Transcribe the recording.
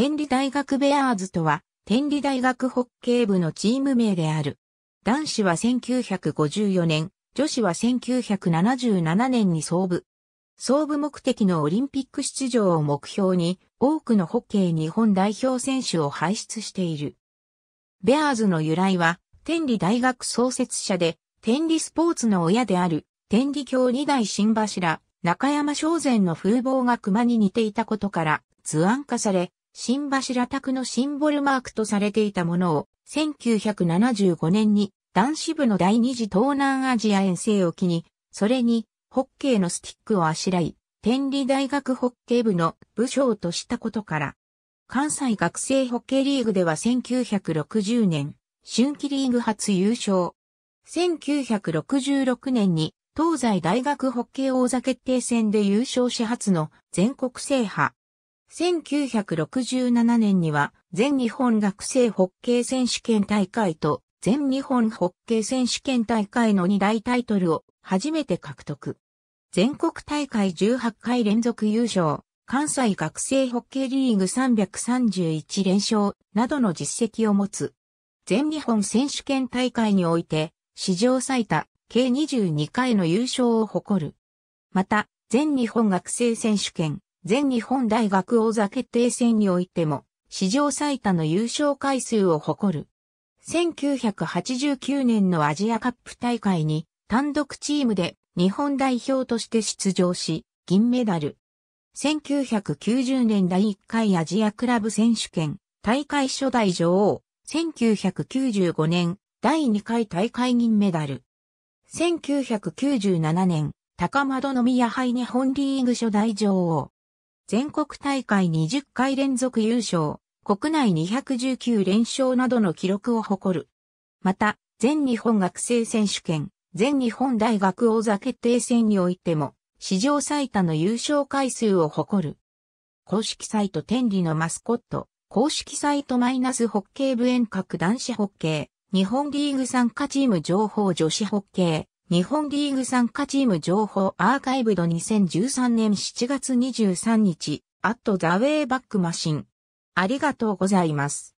天理大学ベアーズとは、天理大学ホッケー部のチーム名である。男子は1954年、女子は1977年に創部。創部目的のオリンピック出場を目標に、多くのホッケー日本代表選手を輩出している。ベアーズの由来は、天理大学創設者で、天理スポーツの親である、天理教二代新柱、中山商前の風貌が熊に似ていたことから、図案化され、新柱宅のシンボルマークとされていたものを、1975年に男子部の第二次東南アジア遠征を機に、それにホッケーのスティックをあしらい、天理大学ホッケー部の部長としたことから、関西学生ホッケーリーグでは1960年、春季リーグ初優勝。1966年に東西大学ホッケー王座決定戦で優勝し初の全国制覇。1967年には全日本学生ホッケー選手権大会と全日本ホッケー選手権大会の2大タイトルを初めて獲得。全国大会18回連続優勝、関西学生ホッケーリーグ331連勝などの実績を持つ。全日本選手権大会において史上最多計22回の優勝を誇る。また、全日本学生選手権、全日本大学王座決定戦においても、史上最多の優勝回数を誇る。1989年のアジアカップ大会に単独チームで日本代表として出場し、銀メダル。1990年第1回アジアクラブ選手権、大会初代女王。1995年、第2回大会銀メダル。1997年、高円宮杯日本リーグ初代女王。全国大会20回連続優勝、国内219連勝などの記録を誇る。また、全日本学生選手権、全日本大学王座決定戦においても、史上最多の優勝回数を誇る。公式サイト天理のマスコット、公式サイトマイナスホッケー部遠隔男子ホッケー、日本リーグ参加チーム情報女子ホッケー、日本リーグ参加チーム情報アーカイブド2013年7月23日、アットザウェイバックマシン。ありがとうございます。